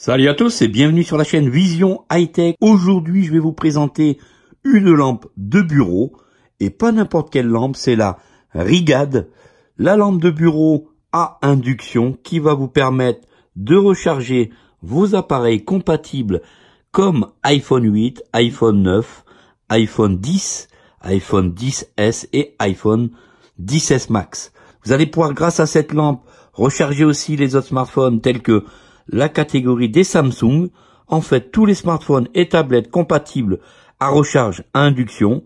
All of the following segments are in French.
Salut à tous et bienvenue sur la chaîne Vision High Tech. Aujourd'hui, je vais vous présenter une lampe de bureau et pas n'importe quelle lampe, c'est la Rigade, la lampe de bureau à induction qui va vous permettre de recharger vos appareils compatibles comme iPhone 8, iPhone 9, iPhone 10, iPhone 10S et iPhone 10S Max. Vous allez pouvoir grâce à cette lampe recharger aussi les autres smartphones tels que la catégorie des Samsung, en fait tous les smartphones et tablettes compatibles à recharge à induction,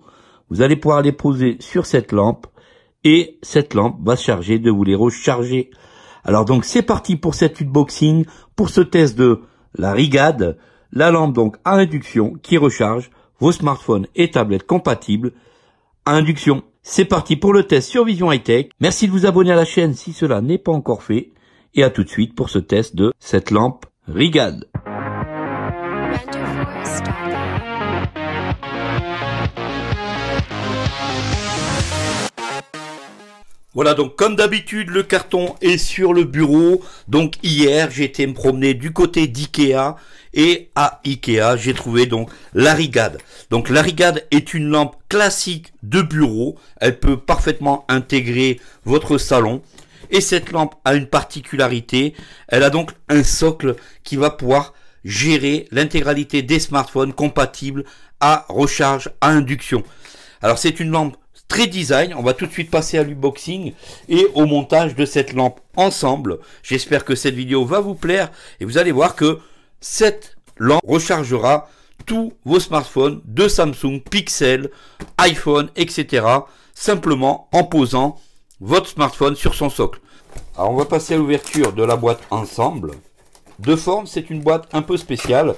vous allez pouvoir les poser sur cette lampe et cette lampe va se charger de vous les recharger. Alors donc c'est parti pour cet unboxing, pour ce test de la Rigade, la lampe donc à induction qui recharge vos smartphones et tablettes compatibles à induction. C'est parti pour le test sur Vision Hightech, Merci de vous abonner à la chaîne si cela n'est pas encore fait et à tout de suite pour ce test de cette lampe Rigade. Voilà, donc comme d'habitude, le carton est sur le bureau. Donc hier, j'ai été me promener du côté d'IKEA et à IKEA, j'ai trouvé donc la rigade. Donc la rigade est une lampe classique de bureau. Elle peut parfaitement intégrer votre salon. Et cette lampe a une particularité, elle a donc un socle qui va pouvoir gérer l'intégralité des smartphones compatibles à recharge, à induction. Alors c'est une lampe très design, on va tout de suite passer à l'unboxing et au montage de cette lampe ensemble. J'espère que cette vidéo va vous plaire et vous allez voir que cette lampe rechargera tous vos smartphones de Samsung, Pixel, iPhone, etc. Simplement en posant votre smartphone sur son socle. Alors on va passer à l'ouverture de la boîte ensemble. De forme, c'est une boîte un peu spéciale.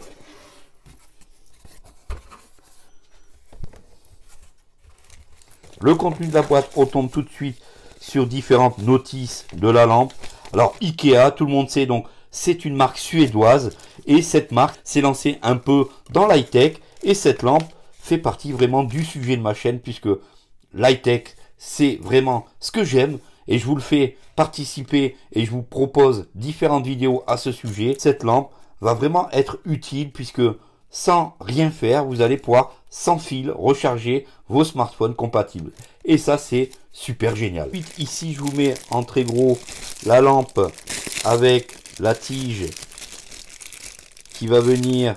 Le contenu de la boîte retombe tout de suite sur différentes notices de la lampe. Alors Ikea, tout le monde sait, donc c'est une marque suédoise. Et cette marque s'est lancée un peu dans l'high-tech. Et cette lampe fait partie vraiment du sujet de ma chaîne puisque l'high-tech, c'est vraiment ce que j'aime et je vous le fais participer et je vous propose différentes vidéos à ce sujet. Cette lampe va vraiment être utile puisque sans rien faire, vous allez pouvoir sans fil recharger vos smartphones compatibles. Et ça, c'est super génial. ici, je vous mets en très gros la lampe avec la tige qui va venir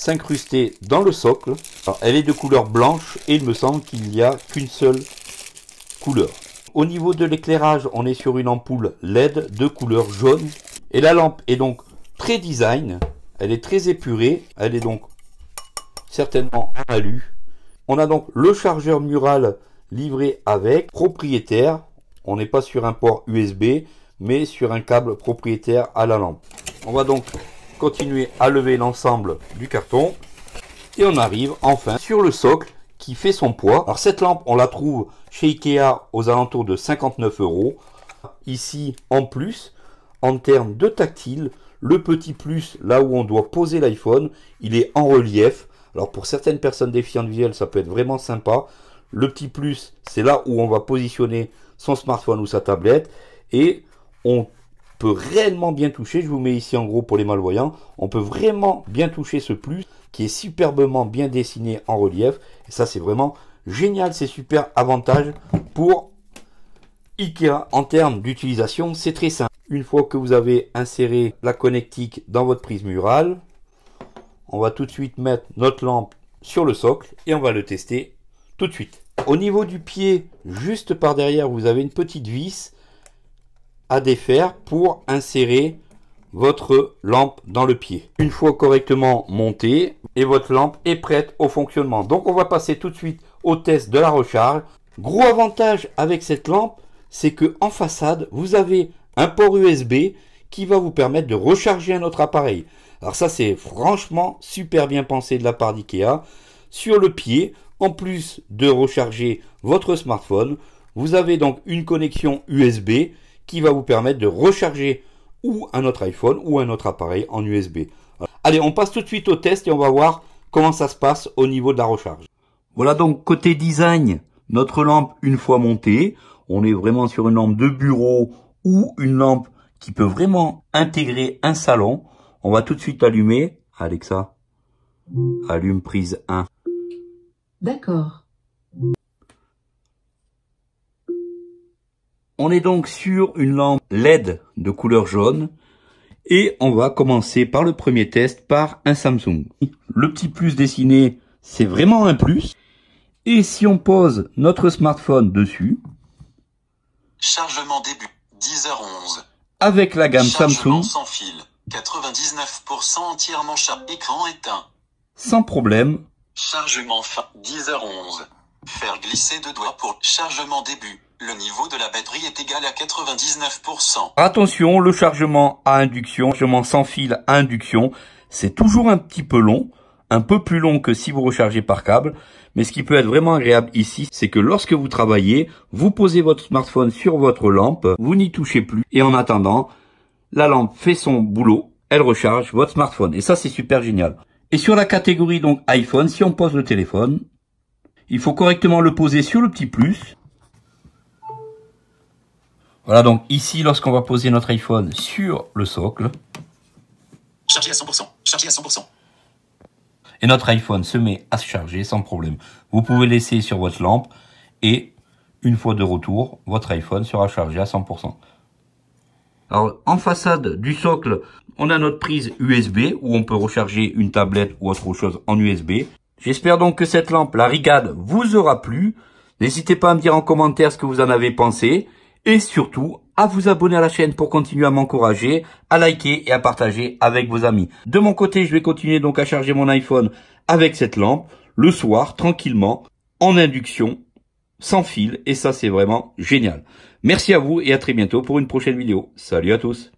s'incruster dans le socle. Alors, elle est de couleur blanche et il me semble qu'il n'y a qu'une seule couleur. Au niveau de l'éclairage, on est sur une ampoule LED de couleur jaune. Et la lampe est donc très design, elle est très épurée, elle est donc certainement en alu. On a donc le chargeur mural livré avec, propriétaire. On n'est pas sur un port USB, mais sur un câble propriétaire à la lampe. On va donc continuer à lever l'ensemble du carton. Et on arrive enfin sur le socle qui fait son poids. Alors cette lampe, on la trouve chez Ikea aux alentours de 59 euros. Ici, en plus, en termes de tactile, le petit plus, là où on doit poser l'iPhone, il est en relief. Alors pour certaines personnes défiantes visuelles, ça peut être vraiment sympa. Le petit plus, c'est là où on va positionner son smartphone ou sa tablette. Et on peut réellement bien toucher. Je vous mets ici en gros pour les malvoyants. On peut vraiment bien toucher ce plus qui est superbement bien dessiné en relief. Et ça, c'est vraiment génial. C'est super avantage pour Ikea. En termes d'utilisation, c'est très simple. Une fois que vous avez inséré la connectique dans votre prise murale, on va tout de suite mettre notre lampe sur le socle et on va le tester tout de suite. Au niveau du pied, juste par derrière, vous avez une petite vis à défaire pour insérer votre lampe dans le pied. Une fois correctement montée, et votre lampe est prête au fonctionnement. Donc on va passer tout de suite au test de la recharge. Gros avantage avec cette lampe, c'est que en façade, vous avez un port USB qui va vous permettre de recharger un autre appareil. Alors ça c'est franchement super bien pensé de la part d'IKEA. Sur le pied, en plus de recharger votre smartphone, vous avez donc une connexion USB qui va vous permettre de recharger ou un autre iPhone ou un autre appareil en USB. Allez, on passe tout de suite au test et on va voir comment ça se passe au niveau de la recharge. Voilà donc côté design, notre lampe une fois montée, on est vraiment sur une lampe de bureau ou une lampe qui peut vraiment intégrer un salon. On va tout de suite allumer. Alexa, allume prise 1. D'accord. On est donc sur une lampe LED de couleur jaune et on va commencer par le premier test par un Samsung. Le petit plus dessiné, c'est vraiment un plus. Et si on pose notre smartphone dessus, chargement début 10h11 avec la gamme Samsung sans fil 99% entièrement chargé écran éteint sans problème chargement fin 10h11 faire glisser deux doigts pour chargement début le niveau de la batterie est égal à 99%. Attention, le chargement à induction, le chargement sans fil à induction, c'est toujours un petit peu long, un peu plus long que si vous rechargez par câble, mais ce qui peut être vraiment agréable ici, c'est que lorsque vous travaillez, vous posez votre smartphone sur votre lampe, vous n'y touchez plus, et en attendant, la lampe fait son boulot, elle recharge votre smartphone, et ça c'est super génial. Et sur la catégorie donc iPhone, si on pose le téléphone, il faut correctement le poser sur le petit plus, voilà, donc ici, lorsqu'on va poser notre iPhone sur le socle. Chargé à 100%. Chargé à 100%. Et notre iPhone se met à se charger sans problème. Vous pouvez laisser sur votre lampe et une fois de retour, votre iPhone sera chargé à 100%. Alors, en façade du socle, on a notre prise USB où on peut recharger une tablette ou autre chose en USB. J'espère donc que cette lampe, la Rigade, vous aura plu. N'hésitez pas à me dire en commentaire ce que vous en avez pensé et surtout à vous abonner à la chaîne pour continuer à m'encourager, à liker et à partager avec vos amis. De mon côté, je vais continuer donc à charger mon iPhone avec cette lampe le soir tranquillement en induction sans fil et ça c'est vraiment génial. Merci à vous et à très bientôt pour une prochaine vidéo. Salut à tous.